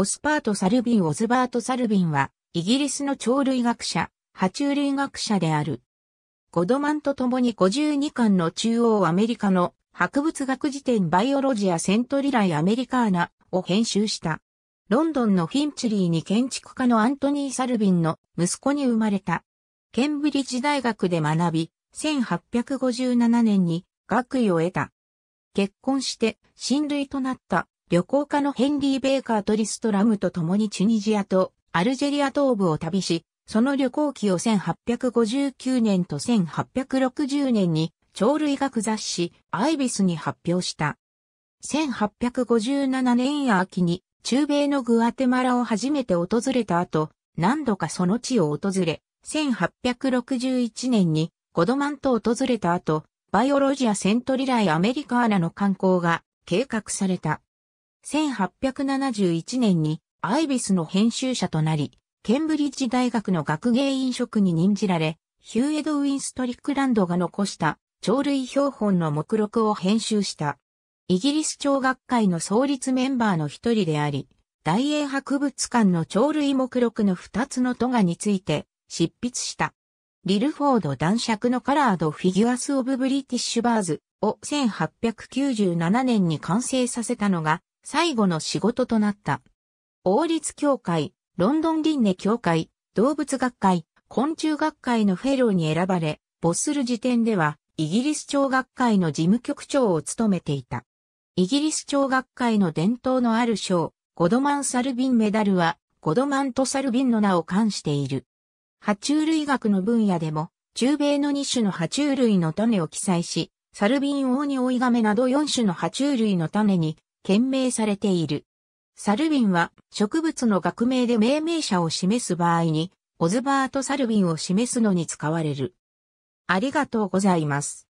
オスパート・サルビン・オズバート・サルビンは、イギリスの鳥類学者、爬虫類学者である。ゴドマンと共に52巻の中央アメリカの博物学辞典バイオロジア・セントリライ・アメリカーナを編集した。ロンドンのフィンチリーに建築家のアントニー・サルビンの息子に生まれた。ケンブリッジ大学で学び、1857年に学位を得た。結婚して親類となった旅行家のヘンリー・ベーカーとリストラムと共にチュニジアとアルジェリア東部を旅し、その旅行記を1859年と1860年に鳥類学雑誌アイビスに発表した。1857年秋に中米のグアテマラを初めて訪れた後、何度かその地を訪れ、1861年にゴドマンと訪れた後、バイオロジア・セントリライ・アメリカーナの観光が計画された。1871年にアイビスの編集者となり、ケンブリッジ大学の学芸員職に任じられ、ヒューエド・ウィン・ストリックランドが残した鳥類標本の目録を編集した。イギリス鳥学会の創立メンバーの一人であり、大英博物館の鳥類目録の二つのトガについて執筆した。リルフォード男爵のカラードフィギュアス・オブ・ブリティッシュ・バーズを1897年に完成させたのが最後の仕事となった。王立協会、ロンドン輪廻協会、動物学会、昆虫学会のフェローに選ばれ、没する時点では、イギリス長学会の事務局長を務めていた。イギリス長学会の伝統のある賞、ゴドマン・サルビンメダルは、ゴドマンとサルビンの名を冠している。爬虫類学の分野でも、中米の2種の爬虫類の種を記載し、サルビンオオニオイガメなど4種の爬虫類の種に検明されている。サルビンは植物の学名で命名者を示す場合に、オズバートサルビンを示すのに使われる。ありがとうございます。